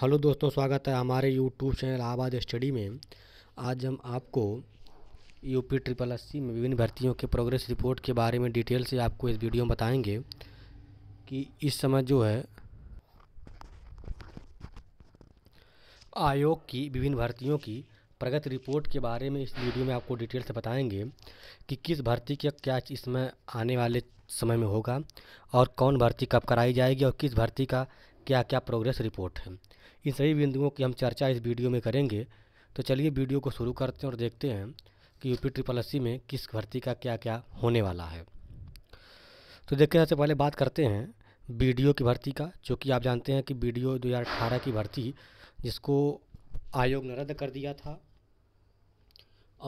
hello दोस्तों स्वागत है हमारे यूट्यूब चैनल आबाद स्टडी में आज हम आपको यूपी ट्रिपल अस्सी में विभिन्न भर्तियों के प्रोग्रेस रिपोर्ट के बारे में डिटेल से आपको इस वीडियो में बताएंगे कि इस समय जो है आयोग की विभिन्न भर्तियों की प्रगति रिपोर्ट के बारे में इस वीडियो में आपको डिटेल से बताएंगे कि किस भर्ती का क्या इसमें आने वाले समय में होगा और कौन भर्ती कब कराई जाएगी और किस भर्ती का क्या क्या प्रोग्रेस रिपोर्ट है इन सभी बिंदुओं की हम चर्चा इस वीडियो में करेंगे तो चलिए वीडियो को शुरू करते हैं और देखते हैं कि यूपी ट्रिपल एस में किस भर्ती का क्या क्या होने वाला है तो देखिए सबसे पहले बात करते हैं बी की भर्ती का जो कि आप जानते हैं कि बी डी की भर्ती जिसको आयोग ने रद्द कर दिया था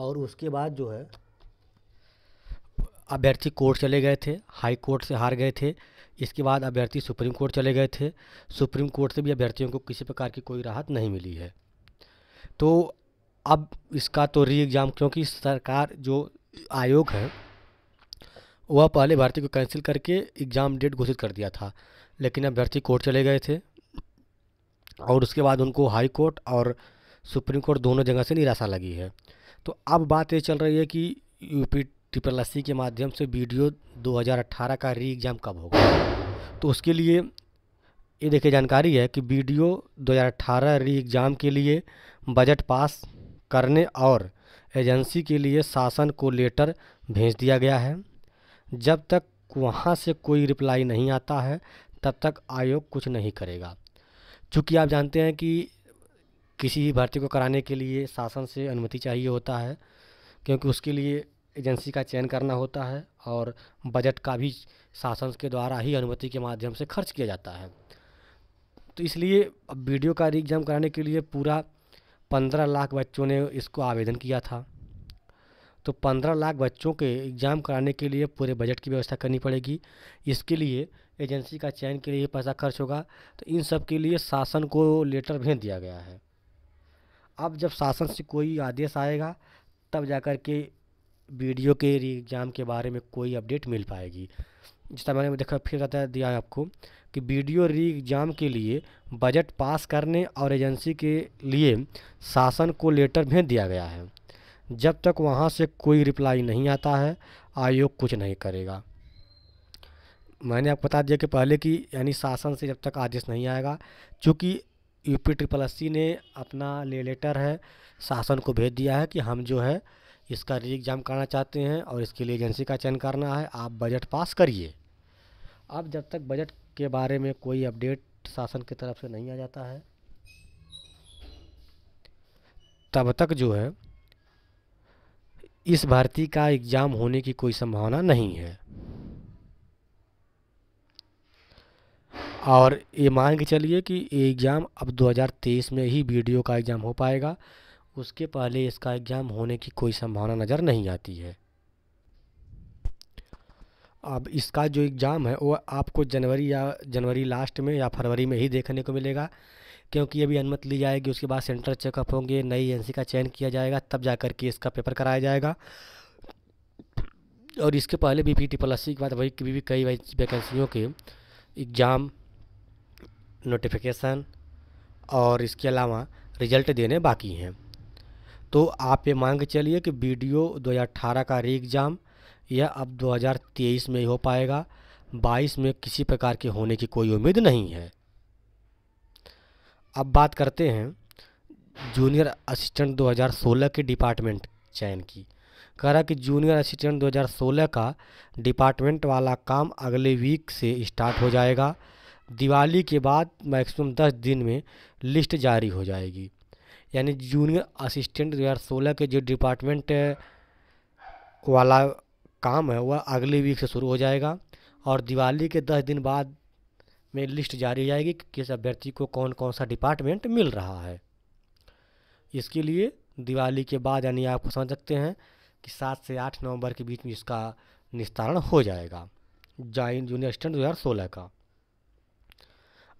और उसके बाद जो है अभ्यर्थी कोर्ट चले गए थे हाई कोर्ट से हार गए थे इसके बाद अभ्यर्थी सुप्रीम कोर्ट चले गए थे सुप्रीम कोर्ट से भी अभ्यर्थियों को किसी प्रकार की कोई राहत नहीं मिली है तो अब इसका तो री एग्ज़ाम क्योंकि सरकार जो आयोग है वह पहले भर्ती को कैंसिल करके एग्ज़ाम डेट घोषित कर दिया था लेकिन अभ्यर्थी कोर्ट चले गए थे और उसके बाद उनको हाई कोर्ट और सुप्रीम कोर्ट दोनों जगह से निराशा लगी है तो अब बात ये चल रही है कि यूपी ट्रिपल अस्सी के माध्यम से वीडियो 2018 का री एग्ज़ाम कब होगा तो उसके लिए ये देखिए जानकारी है कि वीडियो 2018 री एग्ज़ाम के लिए बजट पास करने और एजेंसी के लिए शासन को लेटर भेज दिया गया है जब तक वहाँ से कोई रिप्लाई नहीं आता है तब तक आयोग कुछ नहीं करेगा चूँकि आप जानते हैं कि किसी भी भर्ती को कराने के लिए शासन से अनुमति चाहिए होता है क्योंकि उसके लिए एजेंसी का चयन करना होता है और बजट का भी शासन के द्वारा ही अनुमति के माध्यम से खर्च किया जाता है तो इसलिए अब वीडियो का एग्ज़ाम कराने के लिए पूरा पंद्रह लाख बच्चों ने इसको आवेदन किया था तो पंद्रह लाख बच्चों के एग्ज़ाम कराने के लिए पूरे बजट की व्यवस्था करनी पड़ेगी इसके लिए एजेंसी का चयन के लिए पैसा खर्च होगा तो इन सब के लिए शासन को लेटर भेज दिया गया है अब जब शासन से कोई आदेश आएगा तब जा कर के वीडियो के एग्ज़ाम के बारे में कोई अपडेट मिल पाएगी जिस तरह मैंने देखा फिर बता दिया है आपको कि वीडियो री एग्ज़ाम के लिए बजट पास करने और एजेंसी के लिए शासन को लेटर भेज दिया गया है जब तक वहाँ से कोई रिप्लाई नहीं आता है आयोग कुछ नहीं करेगा मैंने आपको बता दिया कि पहले की यानी शासन से जब तक आदेश नहीं आएगा चूँकि U P triple S C ने अपना ले लेटर है शासन को भेज दिया है कि हम जो है इसका री एग्ज़ाम कराना चाहते हैं और इसके लिए एजेंसी का चयन करना है आप बजट पास करिए अब जब तक बजट के बारे में कोई अपडेट शासन की तरफ से नहीं आ जाता है तब तक जो है इस भर्ती का एग्ज़ाम होने की कोई संभावना नहीं है और ये मान के चलिए कि एग्ज़ाम अब 2023 में ही वीडियो का एग्ज़ाम हो पाएगा उसके पहले इसका एग्ज़ाम होने की कोई संभावना नज़र नहीं आती है अब इसका जो एग्ज़ाम है वो आपको जनवरी या जनवरी लास्ट में या फरवरी में ही देखने को मिलेगा क्योंकि अभी अनुमति ली जाएगी उसके बाद सेंटर चेकअप होंगे नई एजेंसी का चयन किया जाएगा तब जा कर के इसका पेपर कराया जाएगा और इसके पहले भी पी टी प्लस सी के बाद वही भी कई वैकेंसियों के एग्ज़ाम नोटिफिकेशन और इसके अलावा रिजल्ट देने बाकी हैं तो आप ये मांग चलिए कि वीडियो 2018 का री एग्ज़ाम यह अब 2023 में ही हो पाएगा 22 में किसी प्रकार के होने की कोई उम्मीद नहीं है अब बात करते हैं जूनियर असिस्टेंट 2016 के डिपार्टमेंट चयन की कह रहा कि जूनियर असिस्टेंट 2016 का डिपार्टमेंट वाला काम अगले वीक से स्टार्ट हो जाएगा दिवाली के बाद मैक्सिमम दस दिन में लिस्ट जारी हो जाएगी यानी जूनियर असिस्टेंट दो हज़ार सोलह के जो डिपार्टमेंट वाला काम है वह अगले वीक से शुरू हो जाएगा और दिवाली के दस दिन बाद में लिस्ट जारी हो जाएगी कि किस अभ्यर्थी को कौन कौन सा डिपार्टमेंट मिल रहा है इसके लिए दिवाली के बाद यानी आप समझ सकते हैं कि सात से आठ नवंबर के बीच में इसका निस्तारण हो जाएगा जॉइन जूनियर असिस्टेंट दो हज़ार सोलह का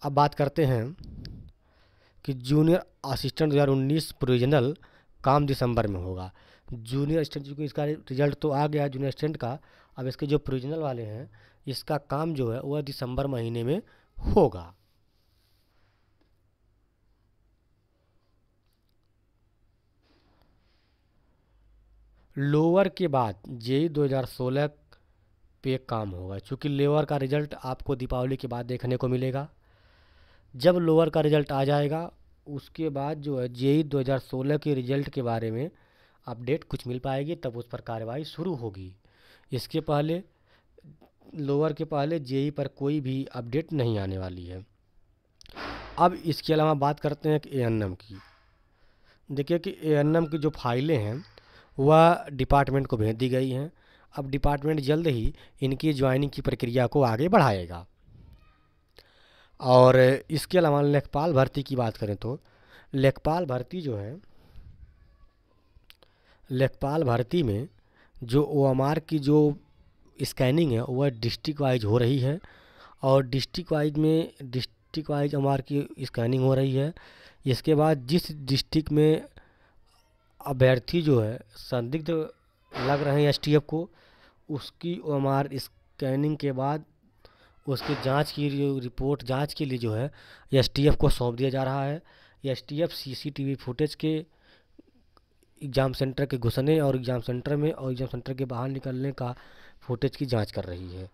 अब बात करते हैं कि जूनियर असिस्टेंट दो हज़ार उन्नीस प्रोविजनल काम दिसंबर में होगा जूनियर असिस्टेंट क्योंकि इसका रिजल्ट तो आ गया जूनियर असिस्टेंट का अब इसके जो प्रोविजनल वाले हैं इसका काम जो है वह दिसंबर महीने में होगा लोअर के बाद जेई 2016 पे काम होगा क्योंकि लेवर का रिजल्ट आपको दीपावली के बाद देखने को मिलेगा जब लोअर का रिज़ल्ट आ जाएगा उसके बाद जो है जे 2016 के रिज़ल्ट के बारे में अपडेट कुछ मिल पाएगी तब उस पर कार्रवाई शुरू होगी इसके पहले लोअर के पहले जे पर कोई भी अपडेट नहीं आने वाली है अब इसके अलावा बात करते हैं ए एन एम की देखिए कि ए एन एम की जो फाइलें हैं वह डिपार्टमेंट को भेज दी गई हैं अब डिपार्टमेंट जल्द ही इनकी ज्वाइनिंग की प्रक्रिया को आगे बढ़ाएगा और इसके अलावा लेखपाल भर्ती की बात करें तो लेखपाल भर्ती जो है लेखपाल भर्ती में जो ओ की जो स्कैनिंग है वह डिस्ट्रिक्ट वाइज हो रही है और डिस्ट्रिक्ट वाइज में डिस्ट्रिक्ट वाइज ओ की स्कैनिंग हो रही है इसके बाद जिस डिस्ट्रिक्ट में अभ्यर्थी जो है संदिग्ध लग रहे हैं एस को उसकी ओ स्कैनिंग के बाद उसकी जांच की जो रिपोर्ट जांच के लिए जो है एफ को सौंप दिया जा रहा है एस टी सीसीटीवी फुटेज के एग्ज़ाम सेंटर के घुसने और एग्ज़ाम सेंटर में और एग्ज़ाम सेंटर के बाहर निकलने का फुटेज की जांच कर रही है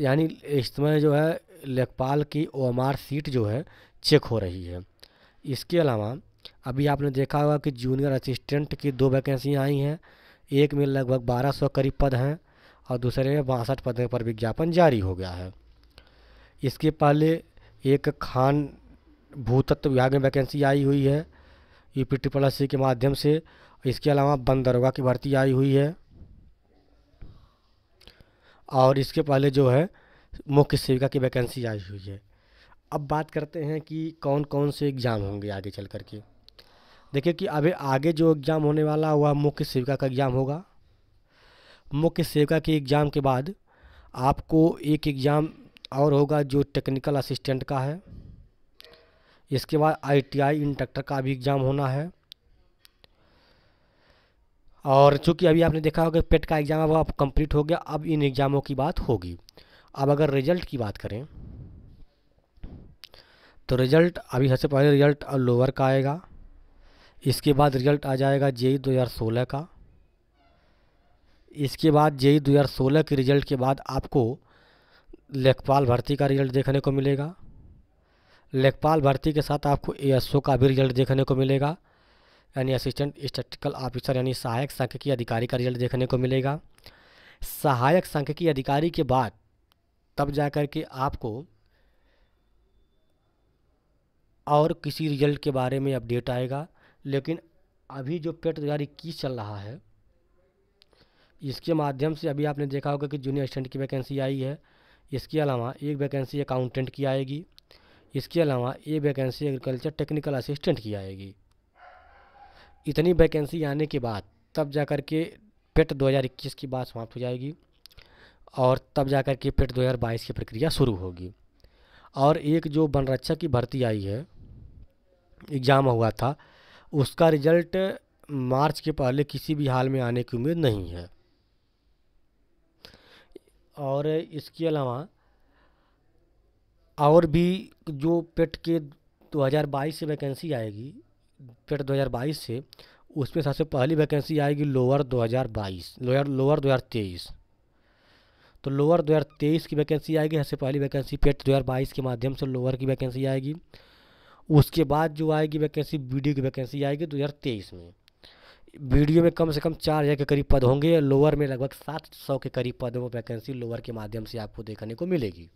यानी इस समय जो है लेखपाल की ओएमआर सीट जो है चेक हो रही है इसके अलावा अभी आपने देखा होगा कि जूनियर असिस्टेंट की दो वैकेंसी आई हैं एक में लगभग 1200 करीब पद हैं और दूसरे में बासठ पदों पर विज्ञापन जारी हो गया है इसके पहले एक खान भूतत्व विभाग में वैकेंसी आई हुई है U P triple S C के माध्यम से इसके अलावा बंद दरोगा की भर्ती आई हुई है और इसके पहले जो है मुख्य सेविका की वैकेंसी आई हुई है अब बात करते हैं कि कौन कौन से एग्ज़ाम होंगे आगे चल कर के देखिए कि अभी आगे जो एग्ज़ाम होने वाला हुआ मुख्य सेविका का एग्ज़ाम होगा मुख्य सेवका के एग्ज़ाम के बाद आपको एक एग्ज़ाम और होगा जो टेक्निकल असिस्टेंट का है इसके बाद आईटीआई इंस्ट्रक्टर का भी एग्ज़ाम होना है और चूंकि अभी आपने देखा होगा पेट का एग्ज़ाम अब आप कंप्लीट हो गया अब इन एग्ज़ामों की बात होगी अब अगर रिजल्ट की बात करें तो रिजल्ट अभी सबसे पहले रिजल्ट लोअर का आएगा इसके बाद रिजल्ट आ जाएगा जेई 2016 का इसके बाद जेई 2016 के रिज़ल्ट के बाद आपको लेखपाल भर्ती का रिज़ल्ट देखने को मिलेगा लेखपाल भर्ती के साथ आपको एएसओ का भी रिज़ल्ट देखने को मिलेगा यानी असिस्टेंट स्टेटिकल ऑफिसर यानी सहायक सांख्यिकी अधिकारी का रिजल्ट देखने को मिलेगा सहायक सांख्यिकी अधिकारी के बाद तब जा कर के आपको और किसी रिजल्ट के बारे में अपडेट आएगा लेकिन अभी जो पेट दो इक्कीस चल रहा है इसके माध्यम से अभी आपने देखा होगा कि जूनियर असिस्टेंट की वैकेंसी आई है इसके अलावा एक वैकेंसी अकाउंटेंट की आएगी इसके अलावा एक वैकेंसी एग्रीकल्चर टेक्निकल असिस्टेंट की आएगी इतनी वैकेंसी आने के बाद तब जा कर के पेट 2021 की बात समाप्त हो जाएगी और तब जा कर के पेट 2022 की प्रक्रिया शुरू होगी और एक जो वनरक्षक की भर्ती आई है एग्ज़ाम हुआ था उसका रिज़ल्ट मार्च के पहले किसी भी हाल में आने की उम्मीद नहीं है और इसके अलावा और भी जो पेट के 2022 से वैकेंसी आएगी पेट 2022 से उसमें सबसे पहली वैकेंसी आएगी लोअर 2022 लोअर लोअर 2023 तो लोअर 2023 की वैकेंसी आएगी सबसे पहली वैकेंसी पेट 2022 के माध्यम से लोअर की वैकेंसी आएगी उसके बाद जो आएगी वैकेंसी बी की वैकेंसी आएगी 2023 में वीडियो में कम से कम चार हज़ार के करीब पद होंगे और लोअर में लगभग सात सौ के करीब पद वो वैकेंसी लोअर के माध्यम से आपको देखने को मिलेगी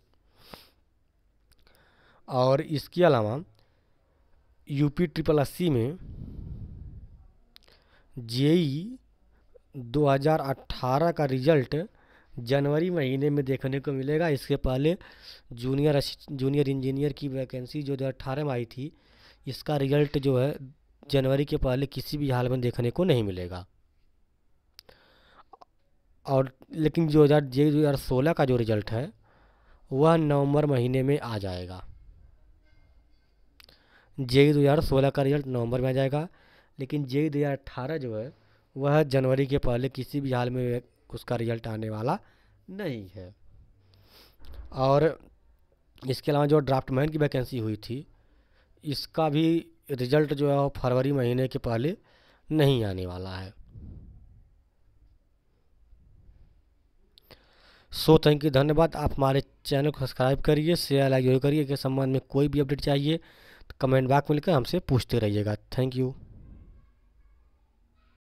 और इसके अलावा यूपी ट्रिपल अस्सी में e जेई 2018 का रिजल्ट जनवरी महीने में देखने को मिलेगा इसके पहले जूनियर जूनियर इंजीनियर की वैकेंसी जो दो हज़ार अठारह में आई थी इसका रिजल्ट जो है जनवरी के पहले किसी भी हाल में देखने को नहीं मिलेगा और लेकिन जो हज़ार जे दो हज़ार सोलह का जो रिज़ल्ट है वह नवंबर महीने में आ जाएगा जे दो हज़ार सोलह का रिज़ल्ट नवंबर में आ जाएगा लेकिन जे दो हज़ार अट्ठारह जो है वह जनवरी के पहले किसी भी हाल में उसका रिज़ल्ट आने वाला नहीं है और इसके अलावा जो ड्राफ्टमैन की वैकेंसी हुई थी इसका भी रिज़ल्ट जो है वो फरवरी महीने के पहले नहीं आने वाला है सो थैंक यू धन्यवाद आप हमारे चैनल को सब्सक्राइब करिए शेयर लाइक जरूर करिए के संबंध में कोई भी अपडेट चाहिए तो कमेंट बॉक्स में लिखकर हमसे पूछते रहिएगा थैंक यू